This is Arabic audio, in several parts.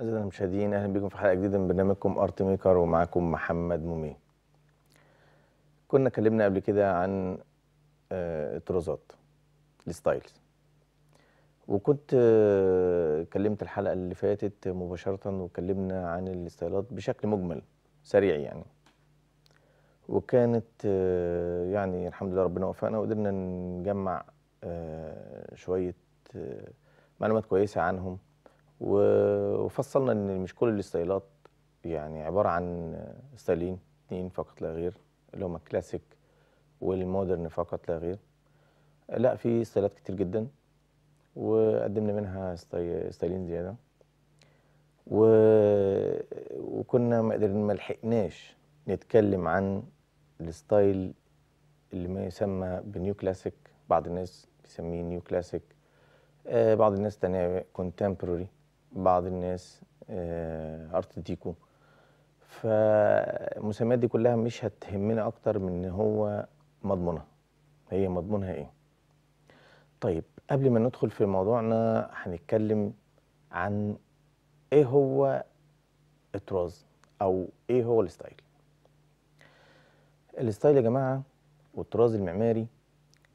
أعزائي المشاهدين أهلا بكم في حلقة جديدة من برنامجكم أرت ميكر ومعاكم محمد مومي. كنا اتكلمنا قبل كده عن آه، الطرازات الستايلز وكنت آه، كلمت الحلقة اللي فاتت مباشرة وكلمنا عن الستايلات بشكل مجمل سريع يعني وكانت آه، يعني الحمد لله ربنا وفقنا وقدرنا نجمع شوية معلومات كويسة عنهم وفصلنا ان مش كل الستايلات يعني عباره عن ستايلين اثنين فقط لا غير اللي هما الكلاسيك والمودرن فقط لا غير لا في ستايلات كتير جدا وقدمنا منها ستايلين زياده و... وكنا ما قدرنا ما لحقناش نتكلم عن الستايل اللي ما يسمى بنيو كلاسيك بعض الناس بيسميه نيو كلاسيك آه، بعض الناس تانية كونتمبرري بعض الناس آه، ارت ديكو فالمسميات دي كلها مش هتهمنا اكتر من ان هو مضمونها هي مضمونها ايه طيب قبل ما ندخل في موضوعنا هنتكلم عن ايه هو الطراز او ايه هو الستايل الستايل يا جماعه والطراز المعماري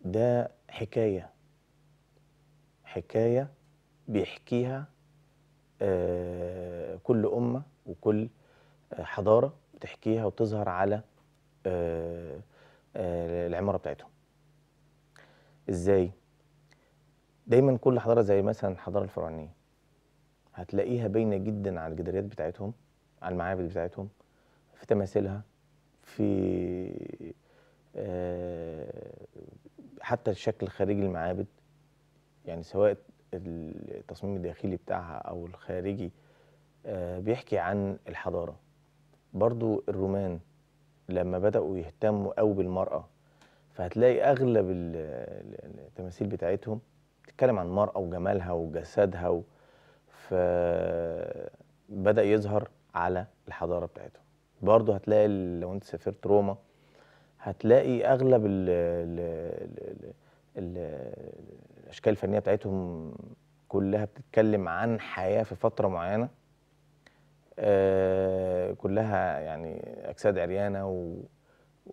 ده حكايه حكايه بيحكيها آه، كل أمة وكل آه، حضارة بتحكيها وتظهر على آه، العمارة بتاعتهم إزاي؟ دايما كل حضارة زي مثلا الحضارة الفرعونية هتلاقيها باينة جدا على الجداريات بتاعتهم على المعابد بتاعتهم في تماثيلها في حتى الشكل الخارجي للمعابد يعني سواء التصميم الداخلي بتاعها أو الخارجي آه، بيحكي عن الحضارة برضو الرومان لما بدأوا يهتموا قوي بالمرأة فهتلاقي أغلب التماثيل بتاعتهم بتتكلم عن المرأة وجمالها وجسدها فبدأ يظهر على الحضارة بتاعتهم برضو هتلاقي لو انت سافرت روما هتلاقي أغلب ال ال ال الاشكال الفنيه بتاعتهم كلها بتتكلم عن حياه في فتره معينه آه، كلها يعني اجساد عريانه و...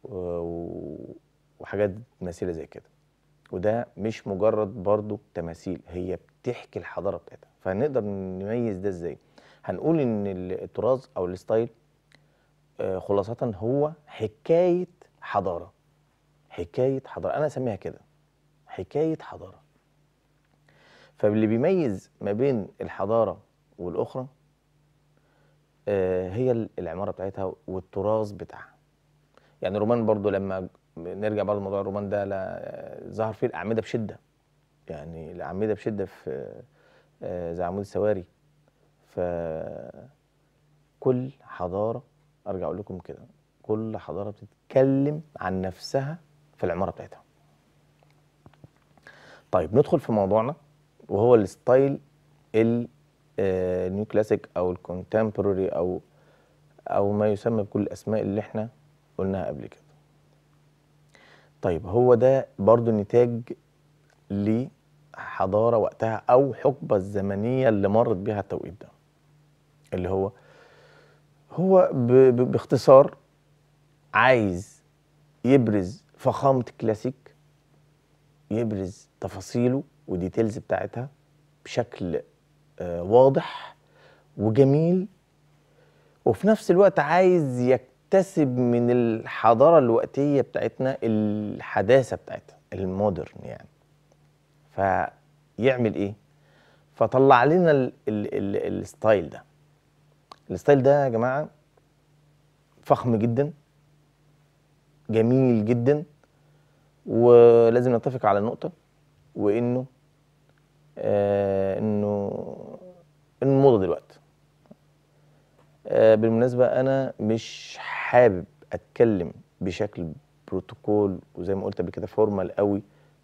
و... وحاجات مثيله زي كده وده مش مجرد برضو تماثيل هي بتحكي الحضاره بتاعتها فنقدر نميز ده ازاي هنقول ان التراث او الستايل آه، خلاصه هو حكايه حضاره حكايه حضاره انا اسميها كده حكايه حضاره فاللي بيميز ما بين الحضاره والاخرى آه، هي العماره بتاعتها والتراث بتاعها يعني الرومان برضو لما نرجع برضو موضوع الرومان ده آه، ظهر فيه الاعمده بشده يعني الاعمده بشده في آه، زي عمود السواري فكل حضاره ارجع اقول لكم كده كل حضاره بتتكلم عن نفسها في العماره بتاعتها طيب ندخل في موضوعنا وهو الستايل النيو كلاسيك آه، او الكونتمبرري او او ما يسمى بكل الاسماء اللي احنا قلناها قبل كده طيب هو ده برضو نتاج لحضارة وقتها أو حقبة الزمنية اللي مرت بها التوقيت ده اللي هو هو باختصار عايز يبرز فخامة الكلاسيك يبرز تفاصيله وديتيلز بتاعتها بشكل آه، واضح وجميل وفي نفس الوقت عايز يكتسب من الحضارة الوقتية بتاعتنا الحداثة بتاعتها المودرن يعني فيعمل ايه؟ فطلع لنا الستايل ده الستايل ده يا جماعة فخم جدا جميل جدا ولازم نتفق على نقطة وإنه آه، انه الموضه دلوقتي آه، بالمناسبه انا مش حابب اتكلم بشكل بروتوكول وزي ما قلت قبل كده فورمال قوي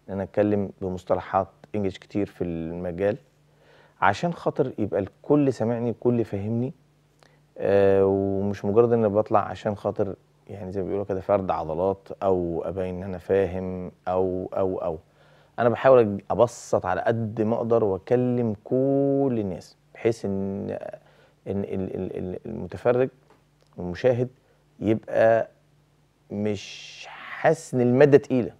ان انا اتكلم بمصطلحات انجلش كتير في المجال عشان خاطر يبقى الكل سامعني الكل فاهمني آه ومش مجرد ان انا بطلع عشان خاطر يعني زي ما بيقولوا كده فرد عضلات او ابين ان انا فاهم او او او انا بحاول ابسط على قد ما اقدر واكلم كل الناس بحيث ان ان المتفرج والمشاهد يبقى مش حاسس ان الماده تقيله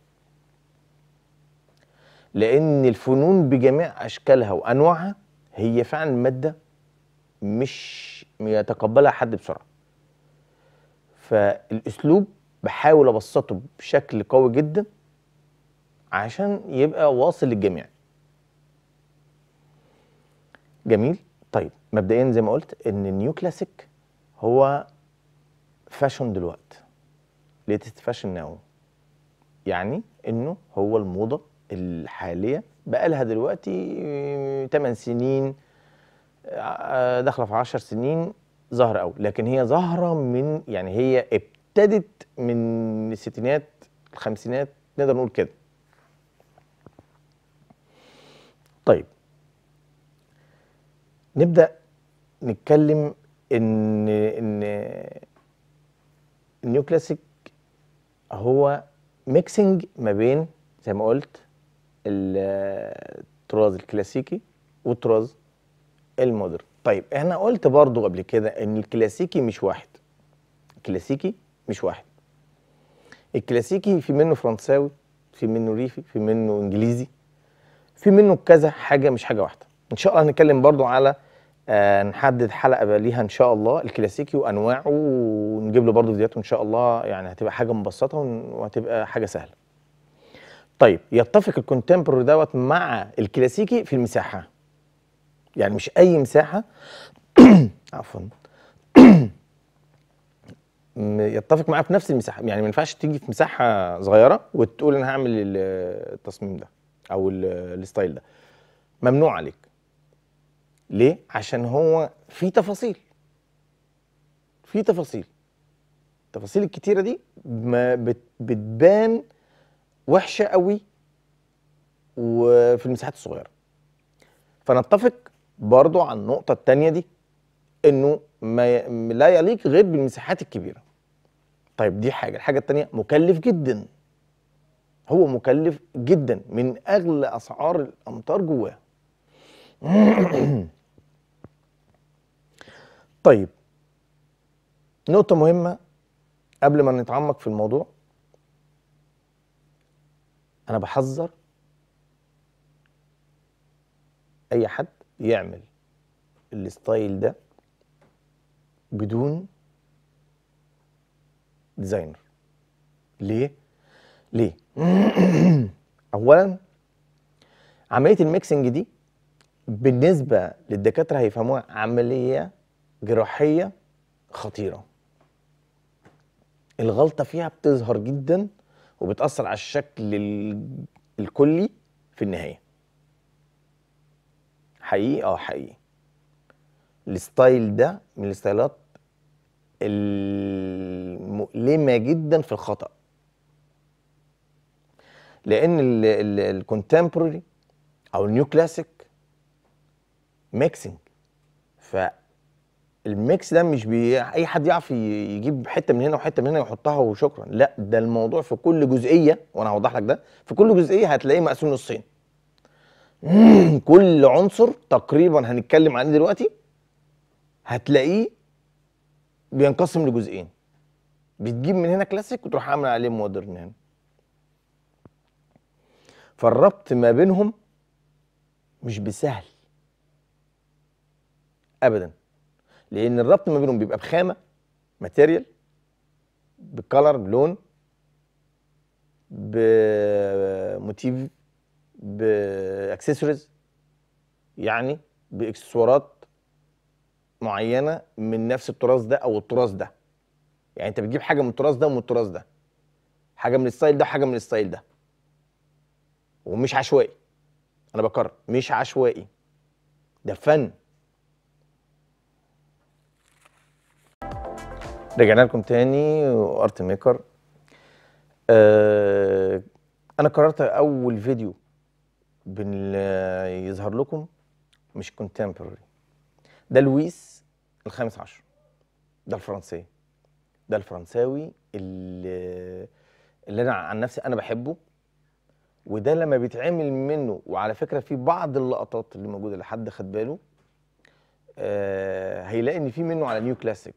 لان الفنون بجميع اشكالها وانواعها هي فعلا ماده مش يتقبلها حد بسرعه فالاسلوب بحاول ابسطه بشكل قوي جدا عشان يبقى واصل للجميع جميل طيب مبدئيا زي ما قلت ان النيو كلاسيك هو فاشن دلوقت ليتست فاشن ناو يعني انه هو الموضه الحاليه بقى لها دلوقتي 8 سنين داخله في 10 سنين ظاهره قوي لكن هي ظاهره من يعني هي ابتدت من الستينات الخمسينات نقدر نقول كده طيب نبدا نتكلم ان ان النيو كلاسيك هو ميكسنج ما بين زي ما قلت الطراز الكلاسيكي والطراز المودرن طيب انا قلت برضو قبل كده ان الكلاسيكي مش واحد الكلاسيكي مش واحد الكلاسيكي في منه فرنساوي في منه ريفي في منه انجليزي في منه كذا حاجه مش حاجه واحده ان شاء الله هنتكلم برضو على آه نحدد حلقه ليها ان شاء الله الكلاسيكي وانواعه ونجيب له برضو فيديوهاته ان شاء الله يعني هتبقى حاجه مبسطه وهتبقى حاجه سهله طيب يتفق الكونتمبرري دوت مع الكلاسيكي في المساحه يعني مش اي مساحه عفوا يتفق معاه في نفس المساحه يعني ما ينفعش تيجي في مساحه صغيره وتقول انا هعمل التصميم ده او الستايل ده ممنوع عليك ليه عشان هو في تفاصيل في تفاصيل التفاصيل الكتيره دي ما بت بتبان وحشه قوي وفي المساحات الصغيره فنتفق برضو على النقطه الثانيه دي انه ما لا يليق غير بالمساحات الكبيره طيب دي حاجه الحاجه الثانيه مكلف جدا هو مكلف جدا من اغلى اسعار الامطار جواه طيب نقطة مهمة قبل ما نتعمق في الموضوع أنا بحذر أي حد يعمل الستايل ده بدون ديزاينر ليه؟ ليه؟ اولا عمليه الميكسنج دي بالنسبه للدكاتره هيفهموها عمليه جراحيه خطيره الغلطه فيها بتظهر جدا وبتاثر على الشكل الكلي في النهايه حقيقي اه حقيقي الستايل ده من الستايلات المؤلمه جدا في الخطا لان الكونتمبرري او النيو كلاسيك ميكسنج ف الميكس ده مش بي... اي حد يعرف يجيب حته من هنا وحته من هنا ويحطها وشكرا لا ده الموضوع في كل جزئيه وانا هوضح لك ده في كل جزئيه هتلاقيه مقسوم نصين كل عنصر تقريبا هنتكلم عنه دلوقتي هتلاقيه بينقسم لجزئين بتجيب من هنا كلاسيك وتروح عامل عليه مودرن هنا فالربط ما بينهم مش بسهل ابدا لان الربط ما بينهم بيبقى بخامه ماتيريال بكلر بلون بموتيف باكسسوارز يعني باكسسوارات معينه من نفس التراث ده او التراث ده يعني انت بتجيب حاجه من التراث ده ومن التراث ده حاجه من الستايل ده وحاجه من الستايل ده ومش عشوائي انا بكرر مش عشوائي ده فن رجعنا لكم تاني وارت ميكر آه انا قررت اول فيديو يظهر لكم مش كونتمبرري ده لويس الخامس عشر ده الفرنسي ده الفرنساوي اللي, اللي انا عن نفسي انا بحبه وده لما بيتعمل منه وعلى فكره في بعض اللقطات اللي موجوده لحد خد باله آه هيلاقي ان في منه على نيو كلاسيك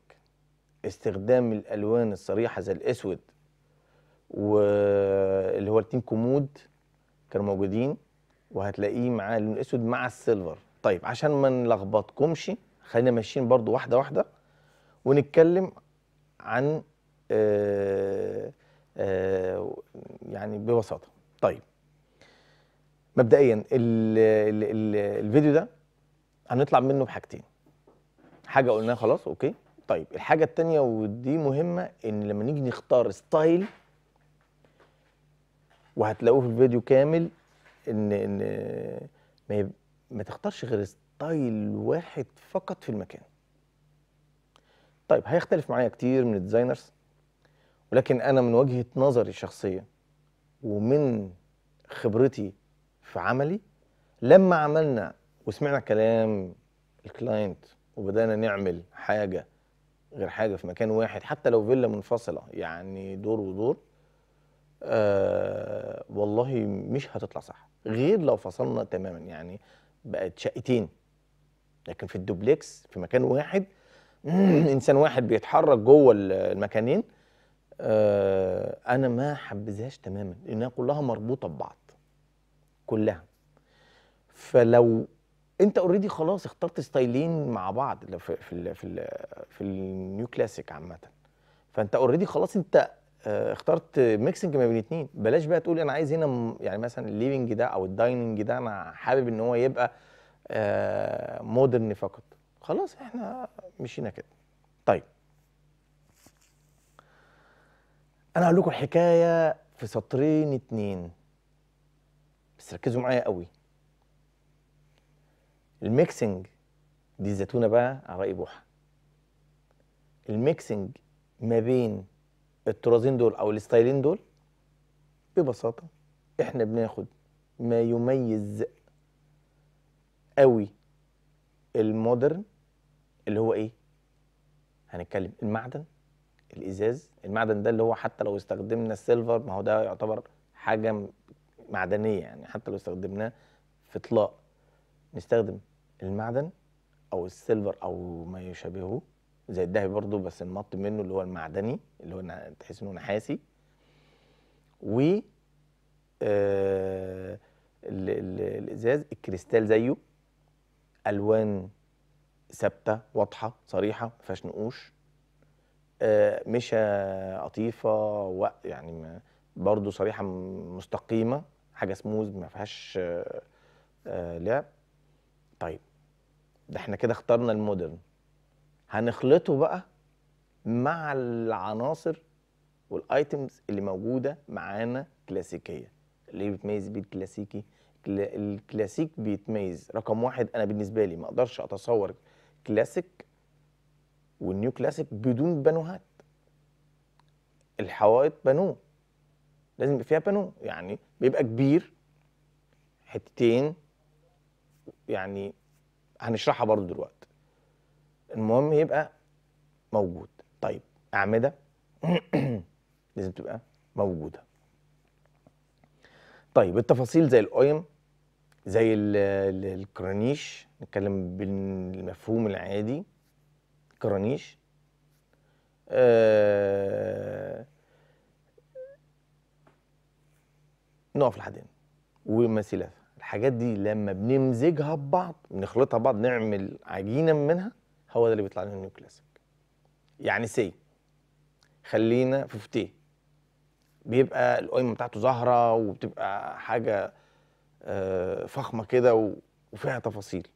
استخدام الالوان الصريحه زي الاسود واللي هو التين كومود كانوا موجودين وهتلاقيه معاه اللون الاسود مع السيلفر طيب عشان ما نلخبطكمش خلينا ماشيين برضو واحده واحده ونتكلم عن آه آه يعني ببساطه طيب مبدئيا الـ الـ الـ الفيديو ده هنطلع منه بحاجتين حاجه قلناها خلاص اوكي طيب الحاجه الثانيه ودي مهمه ان لما نيجي نختار ستايل وهتلاقوه في الفيديو كامل ان ان ما, ما تختارش غير ستايل واحد فقط في المكان طيب هيختلف معايا كتير من الديزاينرز ولكن انا من وجهه نظري الشخصيه ومن خبرتي في عملي لما عملنا وسمعنا كلام الكلاينت وبدانا نعمل حاجه غير حاجه في مكان واحد حتى لو فيلا منفصله يعني دور ودور آه والله مش هتطلع صح غير لو فصلنا تماما يعني بقت شقتين لكن في الدوبلكس في مكان واحد انسان واحد بيتحرك جوه المكانين آه انا ما حبذهاش تماما لانها كلها مربوطه ببعض كلها فلو انت اوريدي خلاص اخترت ستايلين مع بعض في ال في في النيو كلاسيك عامه فانت اوريدي خلاص انت آه، اخترت ميكسنج ما بين اتنين بلاش بقى تقول انا عايز هنا يعني مثلا الليفنج ده او الدايننج ده انا حابب ان هو يبقى مودرن آه، فقط خلاص احنا مشينا كده طيب انا هقول لكم حكايه في سطرين اتنين بس ركزوا معايا قوي الميكسنج دي الزيتونه بقى على راي بوحه الميكسنج ما بين الطرازين دول او الستايلين دول ببساطه احنا بناخد ما يميز قوي المودرن اللي هو ايه هنتكلم المعدن الازاز المعدن ده اللي هو حتى لو استخدمنا السيلفر ما هو ده يعتبر حاجه معدنيه يعني حتى لو استخدمناه في اطلاق نستخدم المعدن او السيلفر او ما يشابهه زي الذهبي برضو بس نمط منه اللي هو المعدني اللي هو تحس انه نحاسي و آه، ال ال الازاز الكريستال زيه الوان ثابته واضحه صريحه ما فيهاش نقوش مشى آه، مشا قطيفه يعني برضو صريحه مستقيمه حاجه سموز ما فيهاش آه، لعب طيب ده احنا كده اخترنا المودرن هنخلطه بقى مع العناصر والايتمز اللي موجوده معانا كلاسيكيه اللي بتميز بيه الكلاسيكي الكلاسيك بيتميز رقم واحد انا بالنسبه لي ما اقدرش اتصور كلاسيك والنيو كلاسيك بدون بانوهات الحوائط بانوه لازم يبقى فيها بانو يعني بيبقى كبير حتتين يعني هنشرحها برضو دلوقتي المهم يبقى موجود طيب اعمده لازم تبقى موجوده طيب التفاصيل زي القيم زي الكرانيش نتكلم بالمفهوم العادي كرانيش آه نقف لحد هنا ومسيلات الحاجات دي لما بنمزجها ببعض بنخلطها ببعض نعمل عجينه منها هو ده اللي بيطلع لنا النيو كلاسيك يعني سي خلينا في بيبقى القايمه بتاعته زهره وبتبقى حاجه آه، فخمه كده وفيها تفاصيل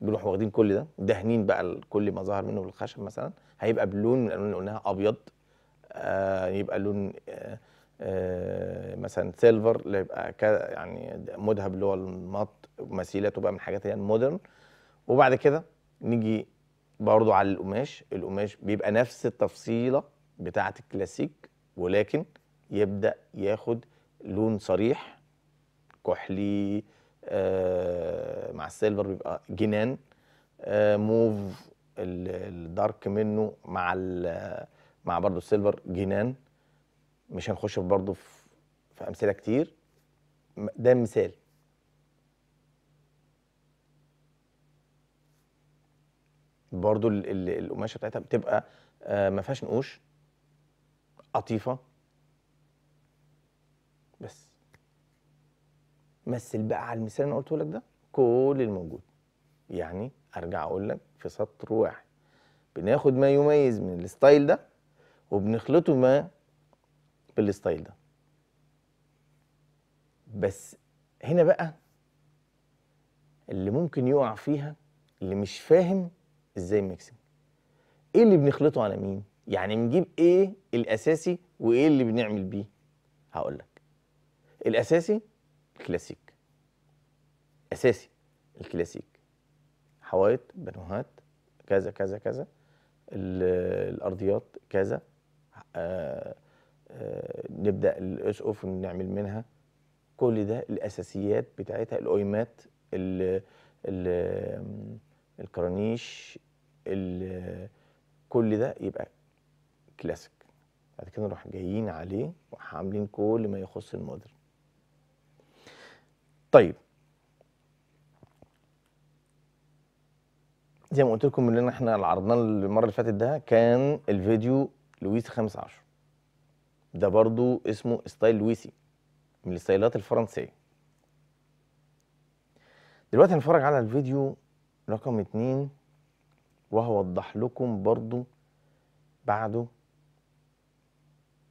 بنروح واخدين كل ده دهنين بقى كل ما ظهر منه بالخشب مثلا هيبقى بلون من الالوان اللي قلناها ابيض آه يبقى لون آه آه، مثلا سيلفر اللي يبقى يعني مذهب اللي هو المط مثيلاته بقى من حاجات يعني مودرن وبعد كده نيجي برضو على القماش القماش بيبقى نفس التفصيله بتاعه الكلاسيك ولكن يبدا ياخد لون صريح كحلي آه، مع السيلفر بيبقى جنان موف آه، الدارك منه مع مع برضه السيلفر جنان مش هنخش برضه في, في امثله كتير ده مثال برضه القماشه بتاعتها بتبقى آه، ما فيهاش نقوش قطيفه بس مثل بقى على المثال اللي انا قلته لك ده كل الموجود يعني ارجع اقول لك في سطر واحد بناخد ما يميز من الستايل ده وبنخلطه ما بالستايل ده بس هنا بقى اللي ممكن يقع فيها اللي مش فاهم ازاي الميكسنج ايه اللي بنخلطه على مين يعني بنجيب ايه الاساسي وايه اللي بنعمل بيه هقول لك الاساسي الكلاسيك اساسي الكلاسيك حوايط بنوهات كذا كذا كذا الارضيات كذا آه، نبدا الاس اوف ونعمل منها كل ده الاساسيات بتاعتها الاويمات ال ال الكرانيش ال كل ده يبقى كلاسيك بعد كده نروح جايين عليه وعاملين كل ما يخص المودرن طيب زي ما قلت لكم اللي احنا اللي عرضناه المره اللي فاتت ده كان الفيديو لويس 15 ده برضو اسمه ستايل لويسي من الستايلات الفرنسيه دلوقتي هنتفرج على الفيديو رقم اتنين وهوضح لكم برضو بعده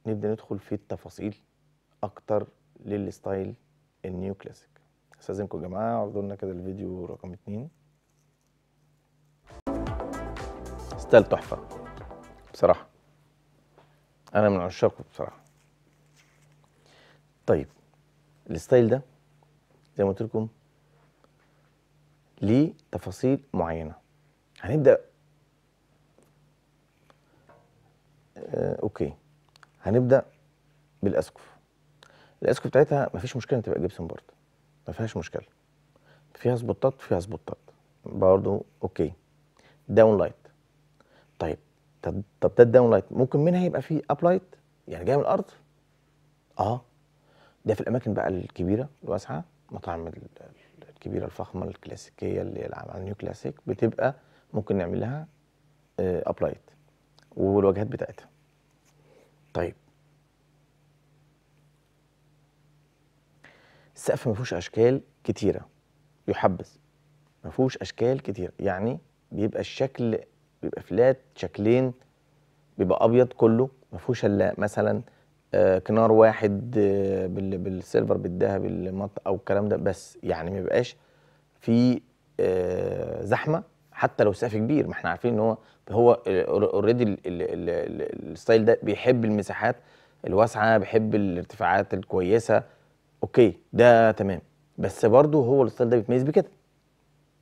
نبدا ندخل في التفاصيل اكتر للستايل النيو كلاسيك استاذنكم يا جماعه عرضوا لنا كده الفيديو رقم اتنين ستايل تحفه بصراحه انا من عشاقه بصراحه طيب الستايل ده زي ما قلت لكم ليه تفاصيل معينه هنبدا آه اوكي هنبدا بالاسقف الاسقف بتاعتها مفيش مشكله تبقى جبسن برضه ما فيهاش مشكله فيها سبوتات فيها سبوتات برضه اوكي داون لايت طيب طب طب ده الداون لايت ممكن منها يبقى فيه اب لايت يعني جاي من الارض اه ده في الاماكن بقى الكبيره الواسعه مطاعم الكبيره الفخمه الكلاسيكيه اللي على النيو كلاسيك بتبقى ممكن نعمل لها اب آه، لايت والواجهات بتاعتها طيب السقف ما فيهوش اشكال كتيره يحبذ ما فيهوش اشكال كتيره يعني بيبقى الشكل بيبقى فلات شكلين بيبقى ابيض كله ما فيهوش الا مثلا آه كنار واحد آه بالسيلفر بالذهب المط او الكلام ده بس يعني ما بيبقاش في آه زحمه حتى لو سقف كبير ما احنا عارفين ان هو هو اوريدي الستايل ده بيحب المساحات الواسعه بيحب الارتفاعات الكويسه اوكي ده تمام بس برضه هو الستايل ده بيتميز بكده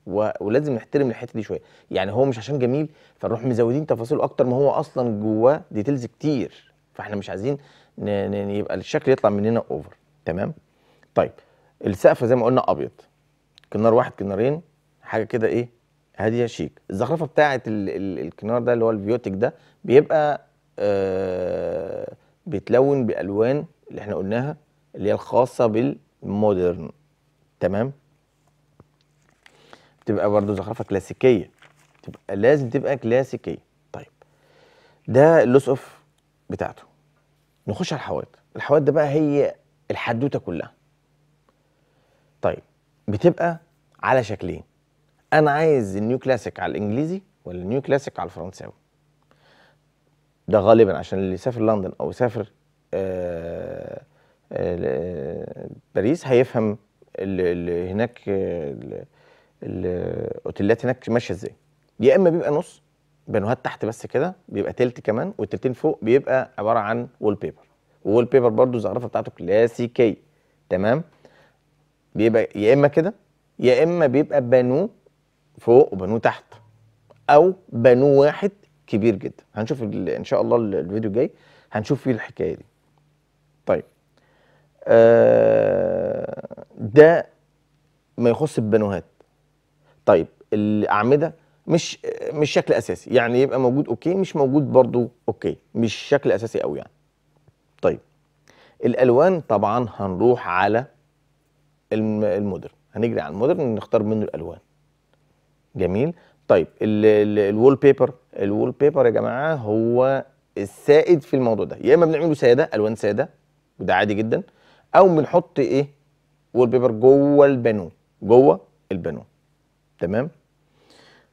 و... ولازم نحترم الحته دي شويه يعني هو مش عشان جميل فنروح مزودين تفاصيل اكتر ما هو اصلا جواه ديتيلز كتير فاحنا مش عايزين ن... ن... يبقى الشكل يطلع مننا اوفر تمام طيب السقف زي ما قلنا ابيض كنار واحد كنارين حاجه كده ايه هاديه شيك الزخرفه بتاعه ال... ال... الكنار ده اللي هو الفيوتك ده بيبقى آه... بيتلون بالوان اللي احنا قلناها اللي هي الخاصه بالمودرن تمام بتبقى برضه زخرفه كلاسيكيه تبقى لازم تبقى كلاسيكيه طيب ده اللوس اوف بتاعته نخش على الحواد الحواد ده بقى هي الحدوته كلها طيب بتبقى على شكلين انا عايز النيو كلاسيك على الانجليزي ولا النيو كلاسيك على الفرنساوي ده غالبا عشان اللي يسافر لندن او يسافر آآ آه، آآ آه، آه، باريس هيفهم اللي هناك الاوتيلات هناك ماشيه ازاي يا اما بيبقى نص بانوهات تحت بس كده بيبقى تلت كمان والتلتين فوق بيبقى عباره عن وول بيبر وول بيبر برده الزخرفه بتاعته كلاسيكي تمام بيبقى يا اما كده يا اما بيبقى بانو فوق وبانو تحت او بانو واحد كبير جدا هنشوف ان شاء الله الفيديو الجاي هنشوف فيه الحكايه دي طيب آه ده ما يخص البانوهات طيب الاعمده مش مش شكل اساسي يعني يبقى موجود اوكي مش موجود برضو اوكي مش شكل اساسي قوي يعني طيب الالوان طبعا هنروح على المودرن هنجري على المودرن نختار منه الالوان جميل طيب الوول بيبر الوول بيبر يا جماعه هو السائد في الموضوع ده يا اما بنعمله ساده الوان ساده وده عادي جدا او بنحط ايه وول بيبر جوه البانو جوه البانو تمام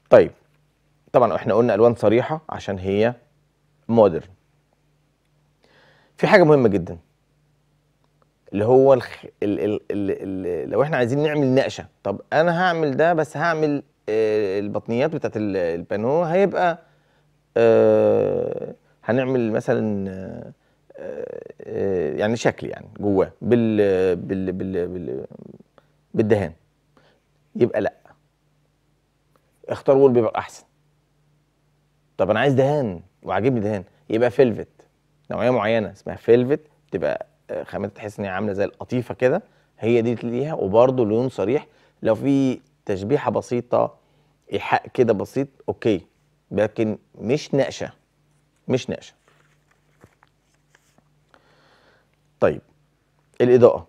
طيب طبعا احنا قلنا الوان صريحه عشان هي مودرن في حاجه مهمه جدا اللي هو الخ... ال... ال... ال... ال... لو احنا عايزين نعمل نقشه طب انا هعمل ده بس هعمل آه، البطنيات بتاعت البانو هيبقى آه هنعمل مثلا آه آه يعني شكل يعني جواه بال... بال... بال... بال... بالدهان يبقى لا اختار وول بيبر احسن طب انا عايز دهان وعاجبني دهان يبقى فيلفت نوعيه معينه اسمها فيلفت تبقى آه، خامات تحس ان هي عامله زي القطيفه كده هي دي ليها وبرده لون صريح لو في تشبيحه بسيطه ايحاء كده بسيط اوكي لكن مش نقشه مش نقشه طيب الاضاءه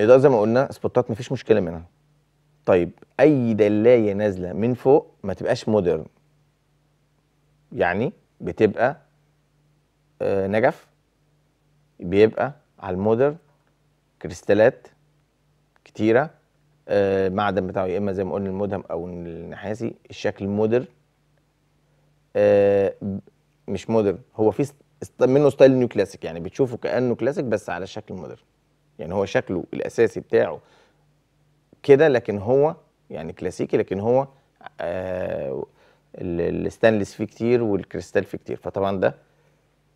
الاضاءه زي ما قلنا سبوتات مفيش مشكله منها طيب اي دلايه نازله من فوق ما تبقاش مودرن يعني بتبقى آه، نجف بيبقى على المودرن كريستالات كتيره آه، معدن بتاعه يا اما زي ما قلنا المدهم او النحاسي الشكل مودرن آه، مش مودرن هو في منه ستايل نيو كلاسيك يعني بتشوفه كانه كلاسيك بس على شكل مودرن يعني هو شكله الاساسي بتاعه كده لكن هو يعني كلاسيكي لكن هو آه الستانلس فيه كتير والكريستال فيه كتير فطبعا ده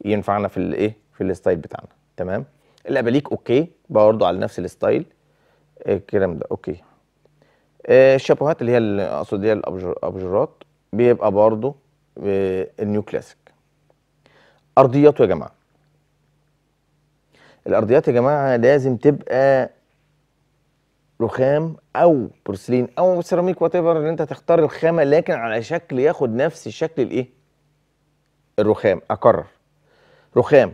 ينفعنا في الايه في الستايل بتاعنا تمام الاباليك اوكي برضه على نفس الستايل آه، الكلام ده اوكي آه الشابوهات اللي هي اقصد هي الابجرات بيبقى برضه آه، النيو كلاسيك ارضياته يا جماعه الارضيات يا جماعه لازم تبقى رخام او بورسلين او سيراميك وات ايفر ان انت تختار الخامه لكن على شكل ياخد نفس الشكل الايه الرخام اكرر رخام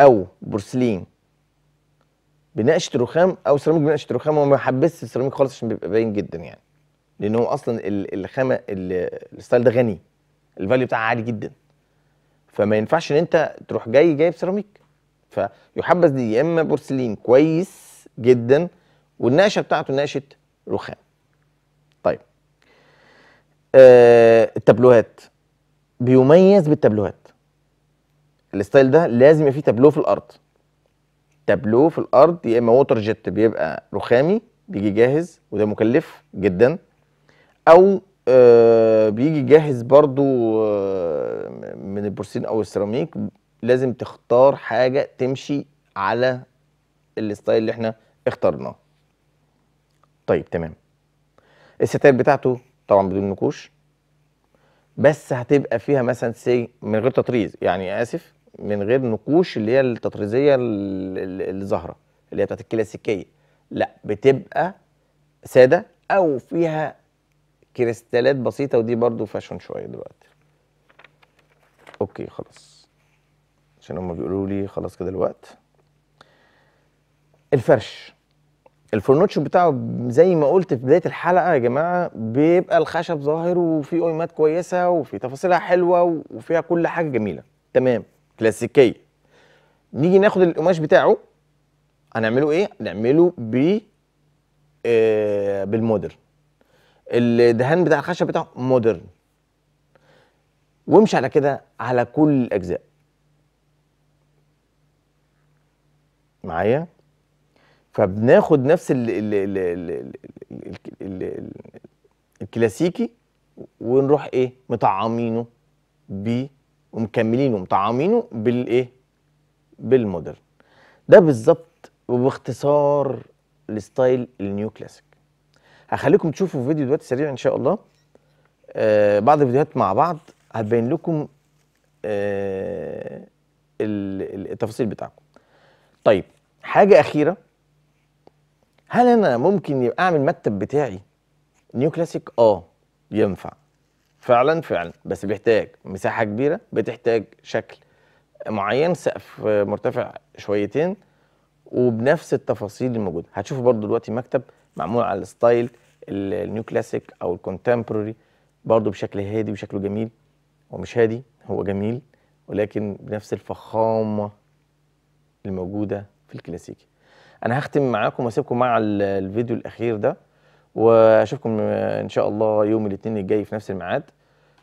او بورسلين بنقشه رخام او سيراميك بنقشه رخام وما بيحبسش السيراميك خالص عشان بيبقى باين جدا يعني لان هو اصلا الخامه الستايل ده غني الفاليو بتاعها عالي جدا فما ينفعش ان انت تروح جاي جايب سيراميك فيحبس دي يا اما بورسلين كويس جدا والنقشه بتاعته نقشه رخام طيب آه التابلوهات بيميز بالتابلوهات الستايل ده لازم يبقى فيه تابلو في الارض تابلو في الارض يا اما ووتر جيت بيبقى رخامي بيجي جاهز وده مكلف جدا او آه بيجي جاهز برضو آه من البورسين او السيراميك لازم تختار حاجه تمشي على الستايل اللي احنا اخترناه طيب تمام الستات بتاعته طبعا بدون نقوش بس هتبقى فيها مثلا سي من غير تطريز يعني اسف من غير نقوش اللي هي التطريزيه اللي ظاهره اللي هي بتاعت الكلاسيكيه لا بتبقى ساده او فيها كريستالات بسيطه ودي برضو فاشون شويه دلوقتي اوكي خلاص عشان هم بيقولوا لي خلاص كده الوقت الفرش الفرنوتش بتاعه زي ما قلت في بدايه الحلقه يا جماعه بيبقى الخشب ظاهر وفي قيمات كويسه وفي تفاصيلها حلوه وفيها كل حاجه جميله تمام كلاسيكيه نيجي ناخد القماش بتاعه هنعمله ايه نعمله ب آه بالمودرن الدهان بتاع الخشب بتاعه مودرن وامشي على كده على كل الاجزاء معايا فبناخد نفس ال ال ال ال ال الكلاسيكي ونروح ايه مطعمينه ب ومكملينه مطعمينه بالايه بالمودرن ده بالظبط وباختصار الستايل النيو كلاسيك هخليكم تشوفوا فيديو دلوقتي سريع ان شاء الله آه بعض الفيديوهات مع بعض هتبين لكم آه التفاصيل بتاعكم طيب حاجه اخيره هل انا ممكن يبقى اعمل مكتب بتاعي نيو كلاسيك اه ينفع فعلا فعلا بس بيحتاج مساحه كبيره بتحتاج شكل معين سقف مرتفع شويتين وبنفس التفاصيل الموجوده هتشوفوا برضو دلوقتي مكتب معمول على الستايل النيو كلاسيك او الكونتمبرري برضو بشكل هادي وشكله جميل هو مش هادي هو جميل ولكن بنفس الفخامه الموجوده في الكلاسيكي انا هختم معاكم واسيبكم مع الفيديو الاخير ده واشوفكم ان شاء الله يوم الاثنين الجاي في نفس الميعاد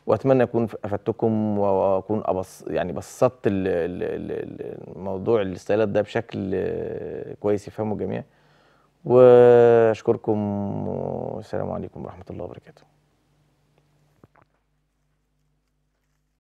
واتمنى اكون افدتكم واكون أبص يعني بسطت الموضوع الاستايلات ده بشكل كويس يفهمه الجميع واشكركم والسلام عليكم ورحمه الله وبركاته